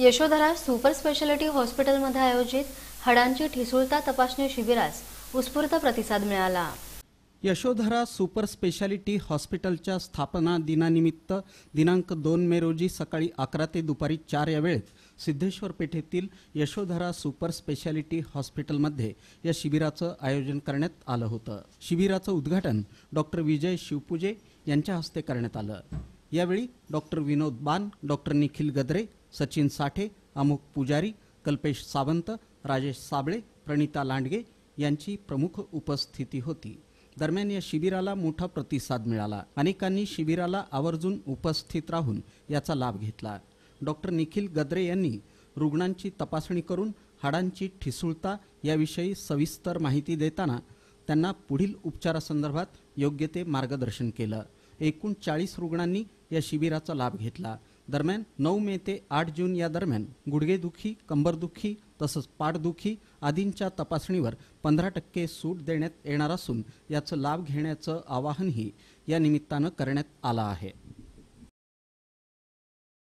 Yashodhara super speciality हॉस्पिटलमध्ये आयोजित हाडांची ठिसूळता तपासणी शिबिरास उत्स्फूर्त प्रतिसाद मिळाला यशोधरा सुपर स्पेशालिटी हॉस्पिटलच्या स्थापना दिनानिमित्त दिनांक दोन मे रोजी सकाळी अकरा ते दुपारी चार या वेळेत सिद्धेश्वर पेठेतील यशोधरा सुपर स्पेशालिटी हॉस्पिटलमध्ये या शिबिराचं आयोजन करण्यात आलं होतं शिबिराचं उद्घाटन डॉक्टर विजय शिवपूजे यांच्या हस्ते करण्यात आलं यावेळी डॉक्टर विनोद बान डॉक्टर निखिल गद्रे सचिन साठे अमुक पुजारी कल्पेश सावंत राजेश साबळे प्रणिता लांडगे यांची प्रमुख उपस्थिती होती दरम्यान या शिबिराला मोठा प्रतिसाद मिळाला अनेकांनी शिबिराला आवर्जून उपस्थित राहून याचा लाभ घेतला डॉक्टर निखिल गद्रे यांनी रुग्णांची तपासणी करून हाडांची ठिसूळता याविषयी सविस्तर माहिती देताना त्यांना पुढील उपचारासंदर्भात योग्य ते मार्गदर्शन केलं एकूण चाळीस रुग्णांनी या शिबिराचा लाभ घेतला दरम्यान नऊ मे ते आठ जून या दरम्यान गुडघेदुखी कंबरदुखी तसंच पाठदुखी आदींच्या तपासणीवर पंधरा टक्के सूट देण्यात येणार असून याचं लाभ घेण्याचं आवाहनही या निमित्तानं करण्यात आलं आहे